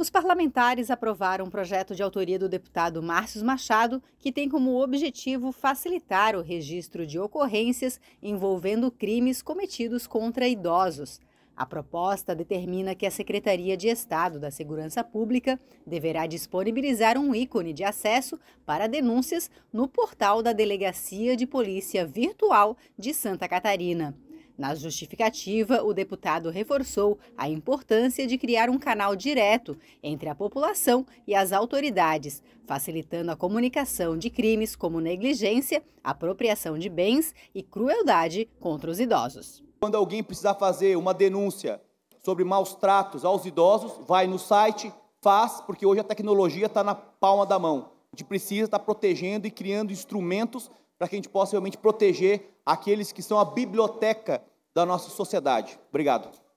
Os parlamentares aprovaram um projeto de autoria do deputado Márcio Machado, que tem como objetivo facilitar o registro de ocorrências envolvendo crimes cometidos contra idosos. A proposta determina que a Secretaria de Estado da Segurança Pública deverá disponibilizar um ícone de acesso para denúncias no portal da Delegacia de Polícia Virtual de Santa Catarina. Na justificativa, o deputado reforçou a importância de criar um canal direto entre a população e as autoridades, facilitando a comunicação de crimes como negligência, apropriação de bens e crueldade contra os idosos. Quando alguém precisar fazer uma denúncia sobre maus tratos aos idosos, vai no site, faz, porque hoje a tecnologia está na palma da mão. A gente precisa estar tá protegendo e criando instrumentos para que a gente possa realmente proteger aqueles que são a biblioteca da nossa sociedade. Obrigado.